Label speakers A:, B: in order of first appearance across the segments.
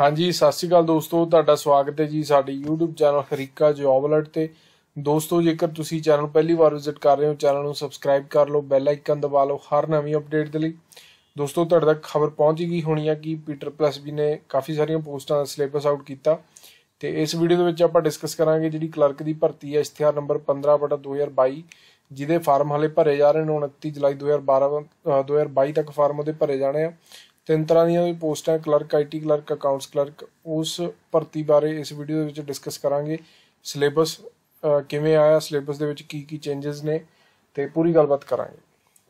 A: ਹਾਂਜੀ ਸਤਿ ਸ਼੍ਰੀ ਅਕਾਲ ਦੋਸਤੋ ਤੁਹਾਡਾ ਸਵਾਗਤ ਹੈ ਜੀ ਸਾਡੇ YouTube ਚੈਨਲ ਖਰੀਕਾ ਜੋਬ ਅਲਰਟ ਤੇ ਦੋਸਤੋ ਜੇਕਰ ਤੁਸੀਂ ਚੈਨਲ ਪਹਿਲੀ ਵਾਰ ਵਿਜ਼ਿਟ ਕਰ ਰਹੇ ਹੋ ਚੈਨਲ ਨੂੰ ਸਬਸਕ੍ਰਾਈਬ ਕਰ ਲਓ ਬੈਲ ਆਈਕਨ ਦਬਾ ਲਓ ਹਰ ਨਵੀਂ ਅਪਡੇਟ ਦੇ ਲਈ ਦੋਸਤੋ ਤੁਹਾਡੇ ਤੱਕ ਖਬਰ ਪਹੁੰਚ ਗਈ ਹੋਣੀ ਹੈ ਕਿ ਪੀਟਰ ਪਲੱਸ ਵੀ ਨੇ ਕਾਫੀ ਸਾਰੀਆਂ ਪੋਸਟਾਂ ਦਾ ਸਿਲੇਬਸ ਆਊਟ ਕੀਤਾ ਤੇ ਇਸ ਵੀਡੀਓ ਦੇ ਵਿੱਚ ਆਪਾਂ ਡਿਸਕਸ ਕਰਾਂਗੇ ਜਿਹੜੀ ਕਲਰਕ ਦੀ ਭਰਤੀ ਹੈ ਇਸ਼ਤਿਹਾਰ ਨੰਬਰ 15/2022 ਜਿਹਦੇ ਫਾਰਮ ਹਲੇ ਭਰੇ ਜਾ ਰਹੇ ਨੇ 29 ਜੁਲਾਈ 2012 2022 ਤੱਕ ਫਾਰਮ ਉਹਦੇ ਭਰੇ ਜਾਣੇ ਆ ਤਿੰਨ ਤਰ੍ਹਾਂ ਦੀਆਂ ਵੀ ਪੋਸਟਾਂ clerk IT clerk accounts clerk ਉਸ ਭਰਤੀ ਬਾਰੇ ਇਸ ਵੀਡੀਓ ਦੇ ਵਿੱਚ ਡਿਸਕਸ ਕਰਾਂਗੇ ਸਿਲੇਬਸ ਕਿਵੇਂ ਆਇਆ ਸਿਲੇਬਸ ਦੇ ਵਿੱਚ ਕੀ ਕੀ ਚੇਂजेस ਨੇ ਤੇ ਪੂਰੀ ਗੱਲਬਾਤ ਕਰਾਂਗੇ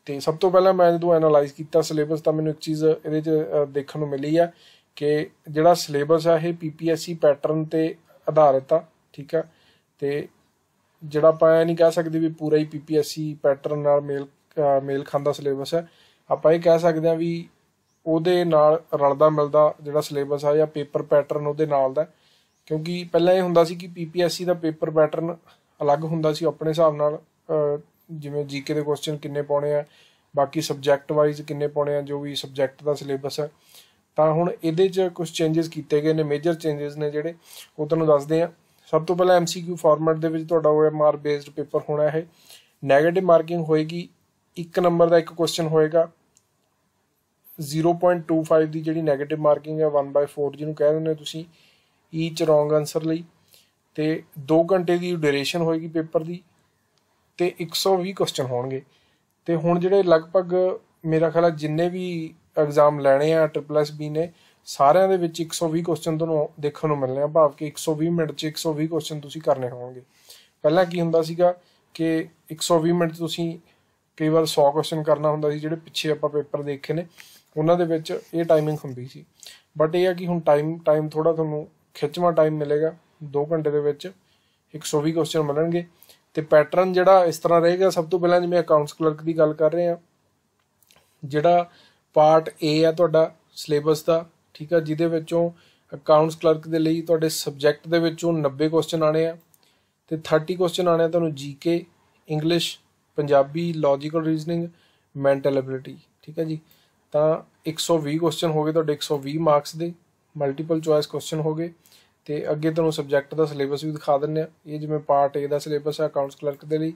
A: ਤੇ ਸਭ ਤੋਂ ਪਹਿਲਾਂ ਮੈਂ ਜਦੋਂ ਐਨਾਲਾਈਜ਼ ਕੀਤਾ ਸਿਲੇਬਸ ਤਾਂ ਮੈਨੂੰ ਇੱਕ ਚੀਜ਼ ਇਹਦੇ 'ਚ ਦੇਖਣ ਨੂੰ ਮਿਲੀ ਆ ਕਿ ਜਿਹੜਾ ਸਿਲੇਬਸ ਆ ਇਹ ਪੀਪੀਐਸਸੀ ਪੈਟਰਨ ਤੇ ਆਧਾਰਿਤ ਆ ਠੀਕ ਆ ਤੇ ਜਿਹੜਾ ਆਪਾਂ ਇਹ ਨਹੀਂ ਕਹਿ ਸਕਦੇ ਵੀ ਪੂਰਾ ਹੀ ਪੀਪੀਐਸਸੀ ਪੈਟਰਨ ਨਾਲ ਮੇਲ ਮੇਲ ਖਾਂਦਾ ਸਿਲੇਬਸ ਹੈ ਆਪਾਂ ਇਹ ਕਹਿ ਸਕਦੇ ਆ ਵੀ ਉਹਦੇ ਨਾਲ ਰਲਦਾ ਮਿਲਦਾ ਜਿਹੜਾ ਸਿਲੇਬਸ ਆ ਜਾਂ ਪੇਪਰ ਪੈਟਰਨ ਉਹਦੇ ਨਾਲ ਦਾ ਕਿਉਂਕਿ ਪਹਿਲਾਂ ਇਹ ਹੁੰਦਾ ਸੀ ਕਿ ਪੀਪੀਐਸਸੀ ਦਾ ਪੇਪਰ ਪੈਟਰਨ ਅਲੱਗ ਹੁੰਦਾ ਸੀ ਆਪਣੇ ਹਿਸਾਬ ਨਾਲ ਜਿਵੇਂ ਜੀਕੇ ਦੇ ਕੁਐਸਚਨ ਕਿੰਨੇ ਪਾਉਣੇ ਆ ਬਾਕੀ ਸਬਜੈਕਟ ਵਾਈਜ਼ ਕਿੰਨੇ ਪਾਉਣੇ ਆ ਜੋ ਵੀ ਸਬਜੈਕਟ ਦਾ ਸਿਲੇਬਸ ਹੈ ਤਾਂ ਹੁਣ ਇਹਦੇ 'ਚ ਕੁਝ ਚੇਂਜਸ ਕੀਤੇ ਗਏ ਨੇ ਮੇਜਰ ਚੇਂਜਸ ਨੇ ਜਿਹੜੇ ਉਹ ਤੁਹਾਨੂੰ ਦੱਸਦੇ ਆ ਸਭ ਤੋਂ ਪਹਿਲਾਂ ਐਮਸੀਕਿਊ ਫਾਰਮੈਟ ਦੇ ਵਿੱਚ ਤੁਹਾਡਾ OMR ਬੇਸਡ ਪੇਪਰ ਹੋਣਾ ਹੈ 네ਗੇਟਿਵ ਮਾਰਕਿੰਗ ਹੋਏਗੀ ਇੱਕ ਨੰਬਰ ਦਾ ਇੱਕ ਕੁਐਸਚਨ ਹੋਏਗਾ 0.25 ਦੀ ਜਿਹੜੀ 네ਗੇਟਿਵ ਮਾਰਕਿੰਗ ਹੈ 1/4 ਜਿਹਨੂੰ ਕਹਿ ਦਿੰਦੇ ਤੁਸੀਂ ਈਚ ਰੋਂਗ ਆਨਸਰ ਲਈ ਤੇ 2 ਘੰਟੇ ਦੀ ਡਿਊਰੇਸ਼ਨ ਹੋਏਗੀ ਪੇਪਰ ਦੀ ਤੇ 120 ਕੁਐਸਚਨ ਹੋਣਗੇ ਤੇ ਹੁਣ ਜਿਹੜੇ ਲਗਭਗ ਮੇਰਾ ਖਿਆਲ ਹੈ ਜਿੰਨੇ ਵੀ ਐਗਜ਼ਾਮ ਲੈਣੇ ਆ ਟ੍ਰਿਪਲ ਐਸ ਬੀ ਨੇ ਸਾਰਿਆਂ ਦੇ ਵਿੱਚ 120 ਕੁਐਸਚਨ ਤੁਹਾਨੂੰ ਦੇਖਣ ਨੂੰ ਮਿਲਣੇ ਆ ਭਾਵ ਕਿ 120 ਮਿੰਟ 'ਚ 120 ਕੁਐਸਚਨ ਤੁਸੀਂ ਕਰਨੇ ਹੋਣਗੇ ਪਹਿਲਾਂ ਕੀ ਹੁੰਦਾ ਸੀਗਾ ਕਿ 120 ਮਿੰਟ ਤੁਸੀਂ ਕਈ ਵਾਰ 100 ਕੁਐਸਚਨ ਕਰਨਾ ਹੁੰਦਾ ਸੀ ਜਿਹੜੇ ਪਿੱਛੇ ਆਪਾਂ ਪੇਪਰ ਦੇਖੇ ਨੇ ਉਹਨਾਂ ਦੇ ਵਿੱਚ ਇਹ ਟਾਈਮਿੰਗ ਹੁੰਦੀ ਸੀ ਬਟ ਇਹ ਆ ਕਿ ਹੁਣ ਟਾਈਮ ਟਾਈਮ ਥੋੜਾ ਤੁਹਾਨੂੰ ਖਿੱਚਵਾ ਟਾਈਮ ਮਿਲੇਗਾ 2 ਘੰਟੇ ਦੇ ਵਿੱਚ 120 ਕੁਐਸਚਨ ਮਿਲਣਗੇ ਤੇ ਪੈਟਰਨ ਜਿਹੜਾ ਇਸ ਤਰ੍ਹਾਂ ਰਹੇਗਾ ਸਭ ਤੋਂ ਪਹਿਲਾਂ ਜਿਵੇਂ ਅਕਾਊਂਟਸ ਕਲਰਕ ਦੀ ਗੱਲ ਕਰ ਰਹੇ ਆ ਜਿਹੜਾ ਪਾਰਟ A ਆ ਤੁਹਾਡਾ ਸਿਲੇਬਸ ਦਾ ਠੀਕ ਆ ਜਿਹਦੇ ਵਿੱਚੋਂ ਅਕਾਊਂਟਸ ਕਲਰਕ ਦੇ ਲਈ ਤੁਹਾਡੇ ਸਬਜੈਕਟ ਦੇ ਵਿੱਚੋਂ 90 ਕੁਐਸਚਨ ਆਣੇ ਆ ਤੇ 30 ਕੁਐਸਚਨ ਆਣੇ ਆ ਤੁਹਾਨੂੰ GK English Punjabi logical reasoning mental ability ਠੀਕ ਆ ਜੀ ਤਾਂ 120 ਕੁਐਸਚਨ ਹੋਗੇ ਤੁਹਾਡੇ 120 ਮਾਰਕਸ ਦੇ ਮਲਟੀਪਲ ਚੁਆਇਸ ਕੁਐਸਚਨ ਹੋਗੇ ਤੇ ਅੱਗੇ ਤੁਹਾਨੂੰ ਸਬਜੈਕਟ ਦਾ ਸਿਲੇਬਸ ਵੀ ਦਿਖਾ ਦਿੰਨੇ ਆ ਇਹ ਜਿਵੇਂ ਪਾਰਟ A ਦਾ ਸਿਲੇਬਸ ਹੈ ਅਕਾਊਂਟਸ ਕਲਰਕ ਦੇ ਲਈ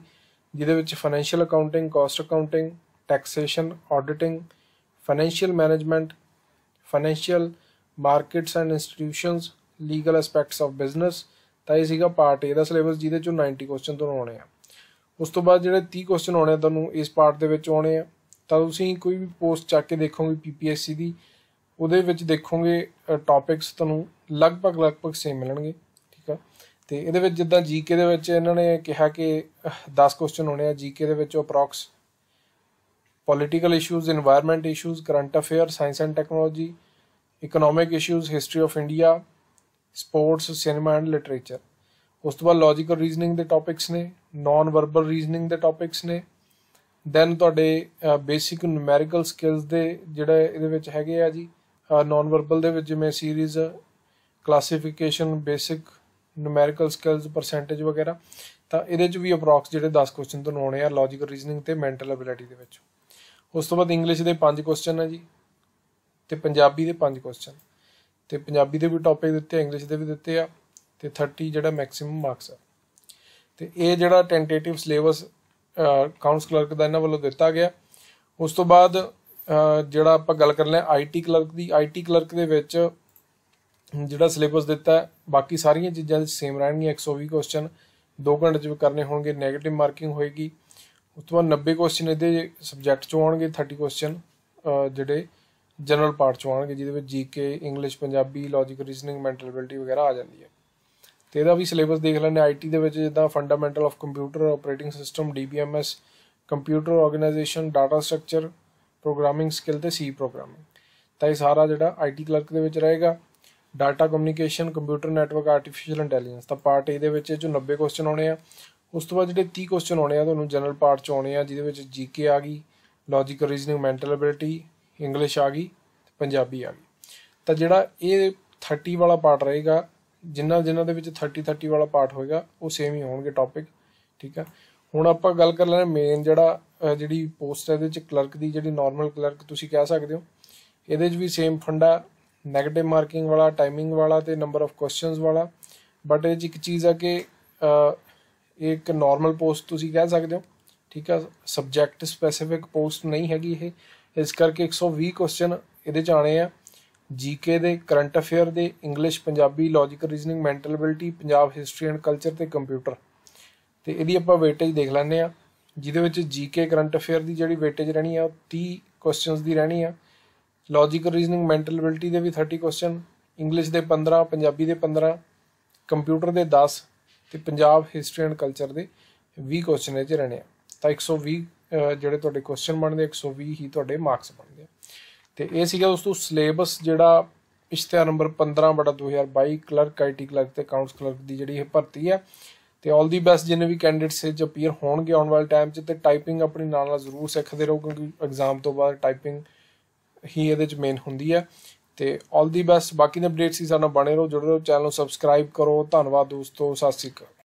A: ਜਿਹਦੇ ਵਿੱਚ financial accounting cost accounting taxation auditing financial management financial markets and institutions legal aspects of business ਤਾਂ ਇਹ ਸੀਗਾ ਪਾਰਟ A ਦਾ ਸਿਲੇਬਸ ਜਿਹਦੇ ਚੋਂ 90 ਕੁਐਸਚਨ ਤੁਹਾਨੂੰ ਆਉਣੇ ਆ ਉਸ ਤੋਂ ਬਾਅਦ ਜਿਹੜੇ 30 ਕੁਐਸਚਨ ਆਉਣੇ ਆ ਤੁਹਾਨੂੰ ਇਸ ਪਾਰਟ ਦੇ ਵਿੱਚ ਆਉਣੇ ਆ ਤਾਂ ਤੁਸੀਂ ਕੋਈ ਵੀ ਪੋਸਟ ਚੱਕ ਕੇ ਦੇਖੋਗੇ ਪੀਪੀਐਸਸੀ ਦੀ ਉਹਦੇ ਵਿੱਚ ਦੇਖੋਗੇ ਟਾਪਿਕਸ ਤੁਹਾਨੂੰ ਲਗਭਗ ਲਗਭਗ ਸੇਮ ਮਿਲਣਗੇ ਠੀਕ ਆ ਤੇ ਇਹਦੇ ਵਿੱਚ ਜਿੱਦਾਂ ਜੀਕੇ ਦੇ ਵਿੱਚ ਇਹਨਾਂ ਨੇ ਕਿਹਾ ਕਿ 10 ਕੁਐਸਚਨ ਹੋਣੇ ਆ ਜੀਕੇ ਦੇ ਵਿੱਚ approx political issues environment issues current affair science and technology economic issues history of India sports cinema and literature ਉਸ ਤੋਂ ਬਾਅਦ ਲੌਜੀਕਲ ਰੀਜ਼ਨਿੰਗ ਦੇ ਟਾਪਿਕਸ ਨੇ ਨਾਨ ਵਰਬਲ ਰੀਜ਼ਨਿੰਗ ਦੇ ਟਾਪਿਕਸ ਨੇ ਦੈਨ ਤੁਹਾਡੇ ਬੇਸਿਕ ਨਿਊਮੈਰੀਕਲ ਸਕਿਲਸ ਦੇ ਜਿਹੜਾ ਇਹਦੇ ਵਿੱਚ ਹੈਗੇ ਆ ਜੀ ਨਾਨ ਵਰਬਲ ਦੇ ਵਿੱਚ ਜਿਵੇਂ series classification basic numerical skills percentage ਵਗੈਰਾ ਤਾਂ ਇਹਦੇ 'ਚ ਵੀ ਅਪਰੋਕਸ ਜਿਹੜੇ 10 ਕੁਐਸਚਨ ਤੁਹਾਨੂੰ ਆਉਣੇ ਆ ਲੌਜੀਕਲ ਰੀਜ਼ਨਿੰਗ ਤੇ ਮੈਂਟਲ ਅਬਿਲਿਟੀ ਦੇ ਵਿੱਚ ਉਸ ਤੋਂ ਬਾਅਦ ਇੰਗਲਿਸ਼ ਦੇ 5 ਕੁਐਸਚਨ ਆ ਜੀ ਤੇ ਪੰਜਾਬੀ ਦੇ 5 ਕੁਐਸਚਨ ਤੇ ਪੰਜਾਬੀ ਦੇ ਵੀ ਟੌਪਿਕ ਦਿੱਤੇ ਇੰਗਲਿਸ਼ ਦੇ ਵੀ ਦਿੱਤੇ ਆ ਤੇ 30 ਜਿਹੜਾ ਮੈਕਸਿਮਮ ਮਾਰਕਸ ਆ ਤੇ ਇਹ ਜਿਹੜਾ ਟੈਂਟੇਟਿਵ ਸਿਲੇਬਸ ਅਕਾਊਂਟਸ ਕਲਰਕ ਦਾ ਇਹਨਾਂ ਵੱਲੋਂ ਦਿੱਤਾ ਗਿਆ ਉਸ ਤੋਂ ਬਾਅਦ ਜਿਹੜਾ ਆਪਾਂ ਗੱਲ ਕਰ ਲਿਆ ਆਈਟੀ ਕਲਰਕ ਦੀ ਆਈਟੀ ਕਲਰਕ ਦੇ ਵਿੱਚ ਜਿਹੜਾ ਸਿਲੇਬਸ ਦਿੱਤਾ ਬਾਕੀ ਸਾਰੀਆਂ ਚੀਜ਼ਾਂ ਦੇ ਸੇਮ ਰਹਿਣਗੀਆਂ 120 ਕੁਐਸਚਨ 2 ਘੰਟੇ ਚ ਕਰਨੇ ਹੋਣਗੇ 네ਗੇਟਿਵ ਮਾਰਕਿੰਗ ਹੋਏਗੀ ਉਸ ਤੋਂ ਬਾਅਦ 90 ਕੁਐਸਚਨ ਇਹਦੇ ਸਬਜੈਕਟ ਚੋਂ ਆਉਣਗੇ 30 ਕੁਐਸਚਨ ਜਿਹੜੇ ਜਨਰਲ ਪਾਰਟ ਚੋਂ ਆਉਣਗੇ ਜਿਹਦੇ ਵਿੱਚ GK English Punjabi logical reasoning mental ability ਵਗੈਰਾ ਆ ਜਾਂਦੀ ਹੈ ਤੇ ਇਹਦਾ ਵੀ ਸਿਲੇਬਸ ਦੇਖ ਲੈਣੇ ਆਈਟੀ ਦੇ ਵਿੱਚ ਜਿੱਦਾਂ fundamental of computer operating system DBMS computer organisation data structure programming skill ਤੇ ਸੀ ਪ੍ਰੋਗਰਾਮਿੰਗ ਤਾਂ ਇਹ ਸਾਰਾ ਜਿਹੜਾ ਆਈਟੀ ਕਲਰਕ ਦੇ ਵਿੱਚ ਰਹੇਗਾ data communication computer network artificial intelligence ਤਾਂ ਪਾਰਟ ਇਹਦੇ ਦੇ ਵਿੱਚ ਜੋ 90 ਕੁਐਸਚਨ ਆਉਣੇ ਆ ਉਸ ਤੋਂ ਬਾਅਦ ਜਿਹੜੇ 30 ਕੁਐਸਚਨ ਆਉਣੇ ਆ ਤੁਹਾਨੂੰ ਜਨਰਲ ਪਾਰਟ ਚ ਆਉਣੇ ਆ ਜਿਹਦੇ ਵਿੱਚ ਜੀਕੇ ਆ ਗਈ logical reasoning mental ability English ਆ ਗਈ ਤੇ ਪੰਜਾਬੀ ਆ ਗਈ ਤਾਂ ਜਿਹੜਾ ਇਹ 30 ਵਾਲਾ ਪਾਰਟ ਰਹੇਗਾ ਜਿੰਨਾ ਜਿੰਨਾ ਦੇ ਵਿੱਚ 30 30 ਵਾਲਾ ਪਾਰਟ ਹੋਏਗਾ ਉਹ ਸੇਮ ਹੀ ਹੋਣਗੇ ਟੌਪਿਕ ਠੀਕ ਆ ਹੁਣ ਆਪਾਂ ਗੱਲ ਕਰ ਲੈਣਾ ਮੇਨ ਜਿਹੜਾ ਜਿਹੜੀ ਪੋਸਟ ਹੈ ਇਹਦੇ ਵਿੱਚ ਕਲਰਕ ਦੀ ਜਿਹੜੀ ਨਾਰਮਲ ਕਲਰਕ ਤੁਸੀਂ ਕਹਿ ਸਕਦੇ ਹੋ ਇਹਦੇ ਵਿੱਚ ਵੀ ਸੇਮ ਫੰਡਾ 네ਗੇਟਿਵ ਮਾਰਕਿੰਗ ਵਾਲਾ ਟਾਈਮਿੰਗ ਵਾਲਾ ਤੇ ਨੰਬਰ ਆਫ ਕੁਐਸਚਨਸ ਵਾਲਾ ਬਟ ਇਹ ਵਿੱਚ ਇੱਕ ਚੀਜ਼ ਆ ਕਿ ਇੱਕ ਨਾਰਮਲ ਪੋਸਟ ਤੁਸੀਂ ਕਹਿ ਸਕਦੇ ਹੋ ਠੀਕ ਆ ਸਬਜੈਕਟ ਸਪੈਸਿਫਿਕ ਪੋਸਟ ਨਹੀਂ ਹੈਗੀ ਇਹ ਇਸ ਕਰਕੇ 120 ਕੁਐਸਚਨ ਇਹਦੇ ਚ ਆਣੇ ਆ ਜੀਕੇ ਦੇ ਕਰੰਟ ਅਫੇਅਰ ਦੇ English Punjabi logical reasoning mental ability Punjab history and culture ਤੇ ਕੰਪਿਊਟਰ ਤੇ ਇਹਦੀ ਆਪਾਂ ਵੇਟੇਜ ਦੇਖ ਲੈਂਦੇ ਆ ਜਿਹਦੇ ਵਿੱਚ ਜੀਕੇ ਕਰੰਟ ਅਫੇਅਰ ਦੀ ਜਿਹੜੀ ਵੇਟੇਜ ਰਹਿਣੀ ਆ ਉਹ 30 ਕੁਐਸਚਨਸ ਦੀ ਰਹਿਣੀ ਆ ਲੌਜੀਕਲ ਰੀਜ਼ਨਿੰਗ ਮੈਂਟਲ ਅਬਿਲਟੀ ਦੇ ਵੀ 30 ਕੁਐਸਚਨ ਇੰਗਲਿਸ਼ ਦੇ 15 ਪੰਜਾਬੀ ਦੇ 15 ਕੰਪਿਊਟਰ ਦੇ 10 ਤੇ ਪੰਜਾਬ ਹਿਸਟਰੀ ਐਂਡ ਕਲਚਰ ਦੇ 20 ਕੁਐਸਚਨ ਇਹ ਚ ਰਹਿਣੇ ਆ ਤਾਂ 120 ਜਿਹੜੇ ਤੁਹਾਡੇ ਕੁਐਸਚਨ ਬਣਦੇ 120 ਹੀ ਤੁਹਾਡੇ ਮਾਰਕਸ ਬਣਦੇ ਆ ਤੇ ਇਹ ਸੀਗਾ ਦੋਸਤੋ ਸਿਲੇਬਸ ਜਿਹੜਾ ਇਸ਼ਤਿਹਾਰ ਨੰਬਰ 15 ਬਟਾ 2022 ਕਲਰਕ ਆਈਟੀ ਕਲਰਕ ਤੇ ਅਕਾਊਂਟਸ ਕਲਰਕ ਦੀ ਜਿਹੜੀ ਇਹ ਭਰਤੀ ਆ ਤੇ 올 ਦੀ ਬੈਸਟ ਜਿੰਨੇ ਵੀ ਕੈਂਡੀਡੇਟਸ ਇਹ ਚ ਅਪੀਅਰ ਹੋਣਗੇ ਆਉਣ ਵਾਲੇ ਟਾਈਮ 'ਚ ਤੇ ਟਾਈਪਿੰਗ ਆਪਣੀ ਨਾਲ ਨਾਲ ਜ਼ਰੂਰ ਸਿੱਖਦੇ ਰਹੋ ਕਿਉਂਕਿ ਐਗਜ਼ਾਮ ਤੋਂ ਬਾਅਦ ਟਾਈਪਿੰਗ ਹੀ ਇਹਦੇ 'ਚ ਮੇਨ ਹੁੰਦੀ ਆ ਤੇ 올 ਦੀ ਬੈਸਟ ਬਾਕੀ ਦੇ ਅਪਡੇਟਸ ਹੀ ਨਾਲ ਬਣੇ ਰਹੋ ਜੁੜੇ ਰਹੋ ਚੈਨਲ ਨੂੰ ਸਬਸਕ੍ਰਾਈਬ ਕਰੋ ਧੰਨਵਾਦ ਦੋਸਤੋ ਸਤਿ ਸ਼੍ਰੀ ਅਕਾਲ